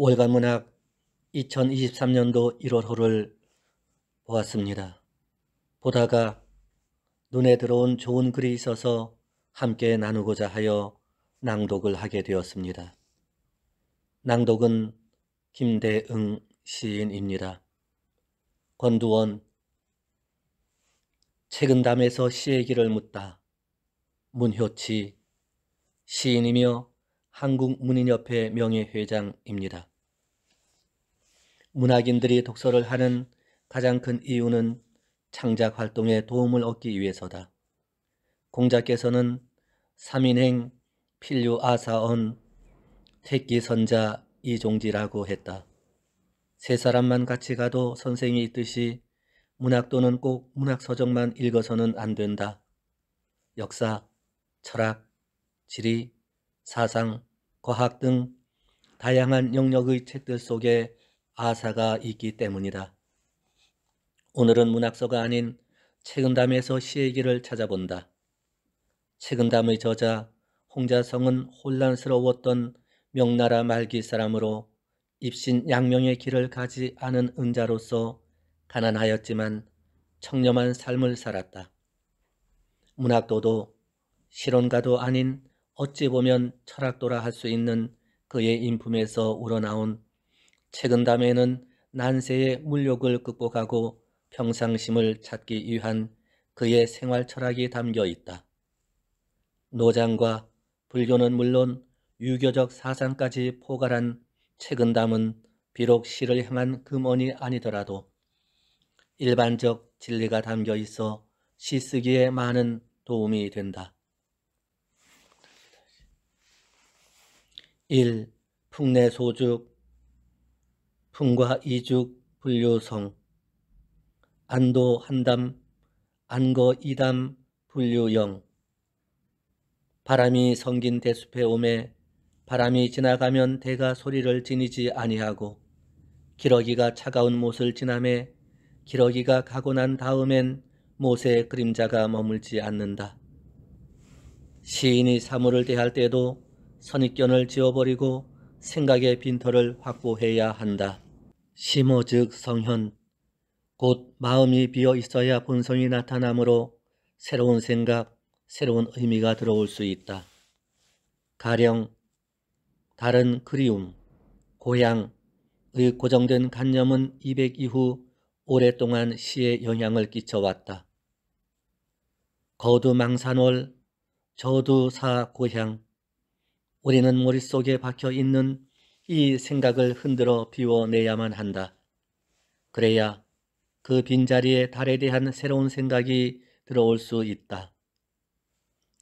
월간 문학 2023년도 1월호를 보았습니다. 보다가 눈에 들어온 좋은 글이 있어서 함께 나누고자 하여 낭독을 하게 되었습니다. 낭독은 김대응 시인입니다. 권두원 최근 담에서 시의 길을 묻다 문효치 시인이며 한국문인협회 명예회장입니다. 문학인들이 독서를 하는 가장 큰 이유는 창작 활동에 도움을 얻기 위해서다. 공자께서는 삼인행 필류아사언 택기선자 이종지라고 했다. 세 사람만 같이 가도 선생이 있듯이 문학도는 꼭 문학서적만 읽어서는 안 된다. 역사, 철학, 지리, 사상, 과학 등 다양한 영역의 책들 속에 아사가 있기 때문이다. 오늘은 문학서가 아닌 최근담에서 시의 기를 찾아본다. 최근담의 저자 홍자성은 혼란스러웠던 명나라 말기 사람으로 입신 양명의 길을 가지 않은 은자로서 가난하였지만 청렴한 삶을 살았다. 문학도도 실언가도 아닌 어찌 보면 철학도라 할 수 있는 그의 인품에서 우러나온 최근담에는 난세의 물욕을 극복하고 평상심을 찾기 위한 그의 생활 철학이 담겨 있다. 노장과 불교는 물론 유교적 사상까지 포괄한 최근담은 비록 시를 향한 금언이 아니더라도 일반적 진리가 담겨 있어 시 쓰기에 많은 도움이 된다. 1. 풍내 소죽 풍과 이죽 불류성 안도 한담 안거 이담 불류영 바람이 성긴 대숲에 오매 바람이 지나가면 대가 소리를 지니지 아니하고 기러기가 차가운 못을 지나매 기러기가 가고 난 다음엔 못의 그림자가 머물지 않는다. 시인이 사물을 대할 때도 선입견을 지워버리고 생각의 빈터를 확보해야 한다. 심어 즉 성현. 곧 마음이 비어 있어야 본성이 나타나므로 새로운 생각, 새로운 의미가 들어올 수 있다. 가령 다른 그리움, 고향의 고정된 관념은 200 이후 오랫동안 시에 영향을 끼쳐왔다. 거두망산월, 저두사 고향, 우리는 머릿속에 박혀 있는 이 생각을 흔들어 비워내야만 한다. 그래야 그 빈자리에 달에 대한 새로운 생각이 들어올 수 있다.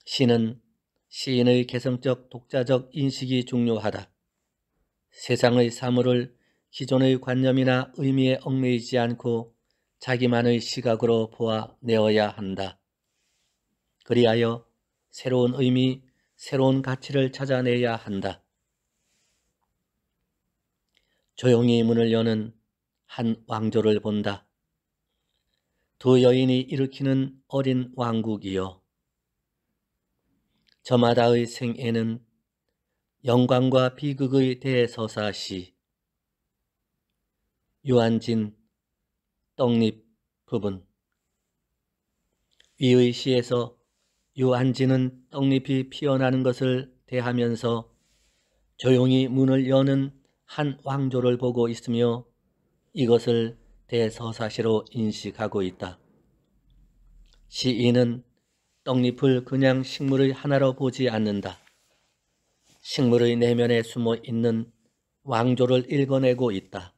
시는 시인의 개성적 독자적 인식이 중요하다. 세상의 사물을 기존의 관념이나 의미에 얽매이지 않고 자기만의 시각으로 보아내어야 한다. 그리하여 새로운 의미, 새로운 가치를 찾아내야 한다. 조용히 문을 여는 한 왕조를 본다. 두 여인이 일으키는 어린 왕국이요. 저마다의 생애는 영광과 비극의 대서사시. 유한진 떡잎 부분 위의 시에서 요한지는 떡잎이 피어나는 것을 대하면서 조용히 문을 여는 한 왕조를 보고 있으며 이것을 대서사시로 인식하고 있다. 시인은 떡잎을 그냥 식물의 하나로 보지 않는다. 식물의 내면에 숨어 있는 왕조를 읽어내고 있다.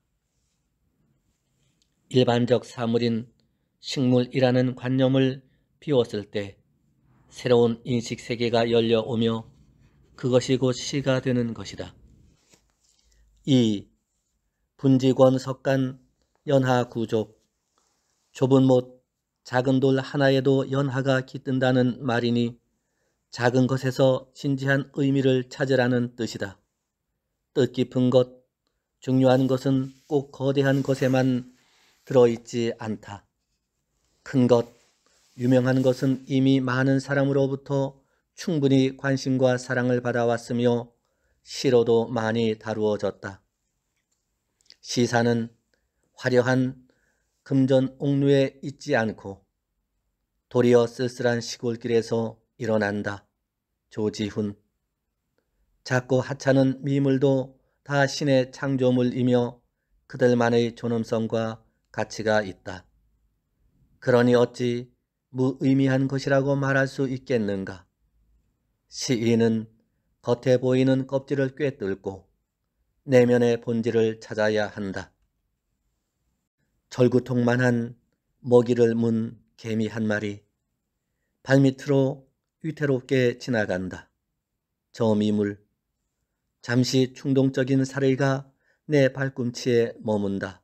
일반적 사물인 식물이라는 관념을 비웠을 때 새로운 인식 세계가 열려오며 그것이 곧 시가 되는 것이다. 2. 분지권 석간 연하 구족 좁은 못 작은 돌 하나에도 연하가 깃든다는 말이니 작은 것에서 진지한 의미를 찾으라는 뜻이다. 뜻깊은 것, 중요한 것은 꼭 거대한 것에만 들어있지 않다. 큰 것, 유명한 것은 이미 많은 사람으로부터 충분히 관심과 사랑을 받아왔으며 시로도 많이 다루어졌다. 시사는 화려한 금전 옥류에 있지 않고 도리어 쓸쓸한 시골길에서 일어난다. 조지훈 작고 하찮은 미물도 다 신의 창조물이며 그들만의 존엄성과 가치가 있다. 그러니 어찌 무의미한 것이라고 말할 수 있겠는가? 시인은 겉에 보이는 껍질을 꿰뚫고 내면의 본질을 찾아야 한다. 절구통만한 먹이를 문 개미 한 마리 발밑으로 위태롭게 지나간다. 저 미물 잠시 충동적인 사례가 내 발꿈치에 머문다.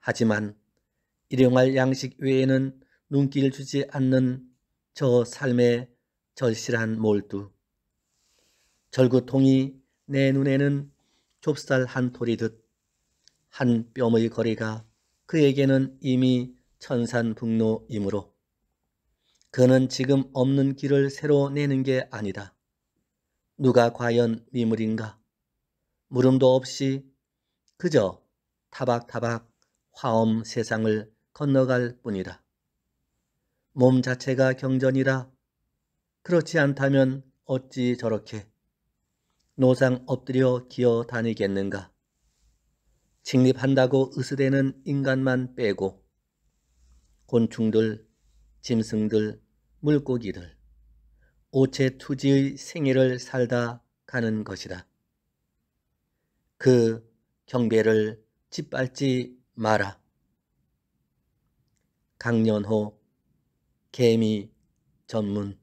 하지만 일용할 양식 외에는 눈길 주지 않는 저 삶의 절실한 몰두. 절구통이 내 눈에는 좁쌀 한 토리듯 한 뼘의 거리가 그에게는 이미 천산북로이므로 그는 지금 없는 길을 새로 내는 게 아니다. 누가 과연 미물인가? 물음도 없이 그저 타박타박 화엄 세상을 건너갈 뿐이다. 몸 자체가 경전이라 그렇지 않다면 어찌 저렇게 노상 엎드려 기어 다니겠는가? 직립한다고 으스대는 인간만 빼고 곤충들, 짐승들, 물고기들 오체투지의 생애를 살다 가는 것이다. 그 경배를 짓밟지 마라. 강년호 개미 전문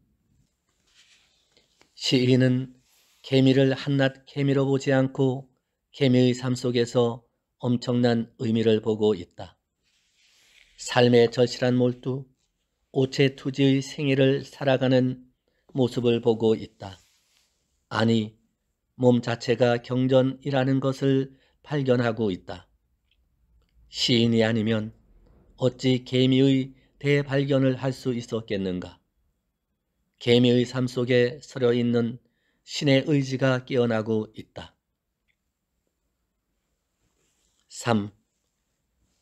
시인은 개미를 한낱 개미로 보지 않고 개미의 삶 속에서 엄청난 의미를 보고 있다. 삶의 절실한 몰두, 오체투지의 생애를 살아가는 모습을 보고 있다. 아니, 몸 자체가 경전이라는 것을 발견하고 있다. 시인이 아니면 어찌 개미의 대발견을 할 수 있었겠는가? 개미의 삶 속에 서려 있는 신의 의지가 깨어나고 있다. 3.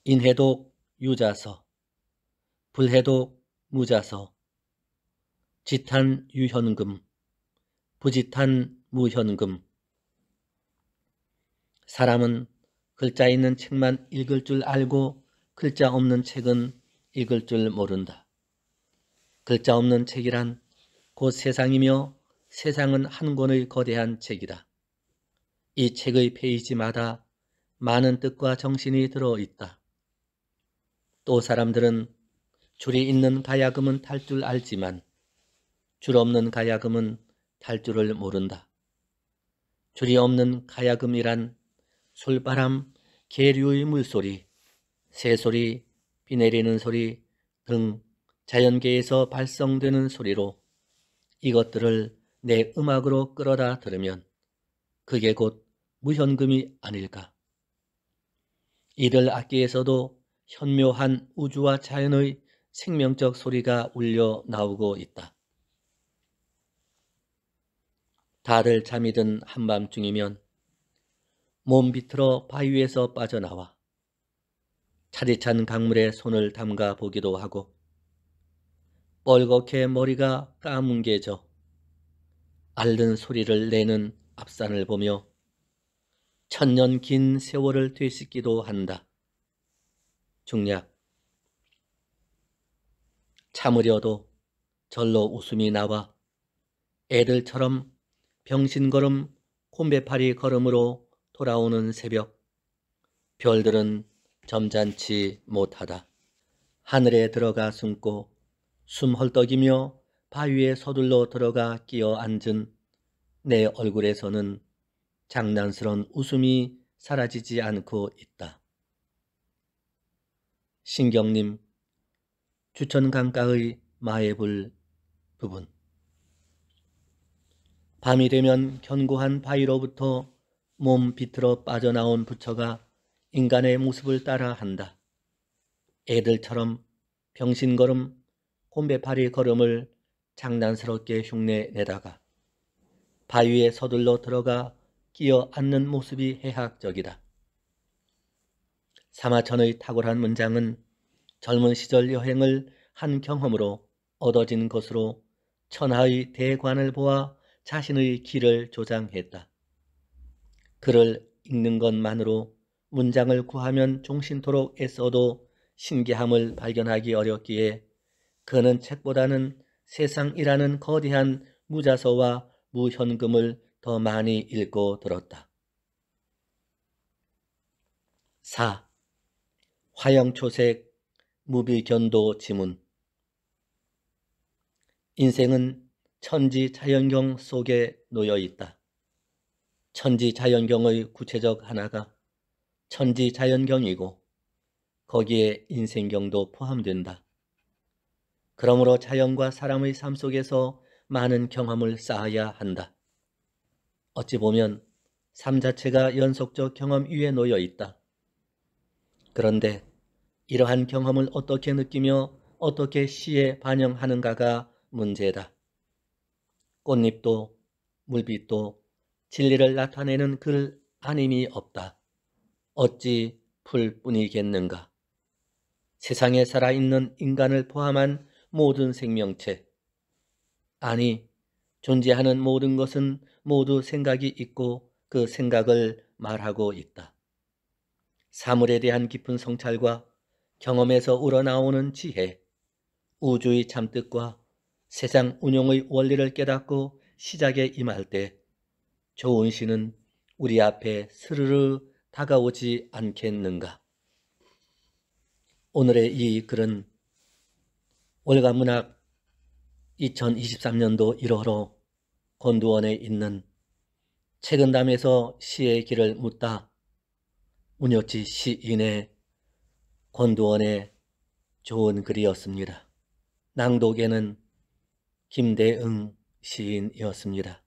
인해독 유자서 불해독 무자서 지탄 유현금 부지탄 무현금 사람은 글자 있는 책만 읽을 줄 알고 글자 없는 책은 읽을 줄 모른다. 글자 없는 책이란 곧 세상이며 세상은 한 권의 거대한 책이다. 이 책의 페이지마다 많은 뜻과 정신이 들어 있다. 또 사람들은 줄이 있는 가야금은 탈 줄 알지만 줄 없는 가야금은 탈 줄을 모른다. 줄이 없는 가야금이란 솔바람 계류의 물소리, 새소리, 비 내리는 소리 등 자연계에서 발성되는 소리로 이것들을 내 음악으로 끌어다 들으면 그게 곧 무현금이 아닐까. 이들 악기에서도 현묘한 우주와 자연의 생명적 소리가 울려 나오고 있다. 다들 잠이 든 한밤중이면 몸 비틀어 바위에서 빠져나와 차디찬 강물에 손을 담가 보기도 하고 뻘겋게 머리가 까뭉개져 앓는 소리를 내는 앞산을 보며 천년 긴 세월을 되씹기도 한다. 중략 참으려도 절로 웃음이 나와 애들처럼 병신걸음 콤베파리 걸음으로 돌아오는 새벽 별들은 점잖지 못하다. 하늘에 들어가 숨고 숨 헐떡이며 바위에 서둘러 들어가 끼어 앉은 내 얼굴에서는 장난스런 웃음이 사라지지 않고 있다. 신경님, 추천 강가의 마애불 부분. 밤이 되면 견고한 바위로부터 몸 비틀어 빠져나온 부처가 인간의 모습을 따라 한다. 애들처럼 병신걸음, 곰배파리 걸음을 장난스럽게 흉내내다가 바위에 서둘러 들어가 끼어 앉는 모습이 해학적이다. 사마천의 탁월한 문장은 젊은 시절 여행을 한 경험으로 얻어진 것으로 천하의 대관을 보아 자신의 길을 조장했다. 글을 읽는 것만으로 문장을 구하면 종신토록 애써도 신기함을 발견하기 어렵기에 그는 책보다는 세상이라는 거대한 무자서와 무현금을 더 많이 읽고 들었다. 4. 화영초색 무비견도 지문 인생은 천지 자연경 속에 놓여 있다. 천지 자연경의 구체적 하나가 천지 자연경이고 거기에 인생경도 포함된다. 그러므로 자연과 사람의 삶 속에서 많은 경험을 쌓아야 한다. 어찌 보면 삶 자체가 연속적 경험 위에 놓여 있다. 그런데 이러한 경험을 어떻게 느끼며 어떻게 시에 반영하는가가 문제다. 꽃잎도 물빛도 진리를 나타내는 글 아님이 없다. 어찌 풀뿐이겠는가? 세상에 살아있는 인간을 포함한 모든 생명체, 아니, 존재하는 모든 것은 모두 생각이 있고 그 생각을 말하고 있다. 사물에 대한 깊은 성찰과 경험에서 우러나오는 지혜, 우주의 참뜻과 세상 운용의 원리를 깨닫고 시작에 임할 때좋은 씨는 우리 앞에 스르르 다가오지 않겠는가? 오늘의 이 글은 월가 문학 2023년도 1월호 권두원에 있는 최근담에서 시의 길을 묻다 문효지 시인의 권두원의 좋은 글이었습니다. 낭독에는 김대응 시인이었습니다.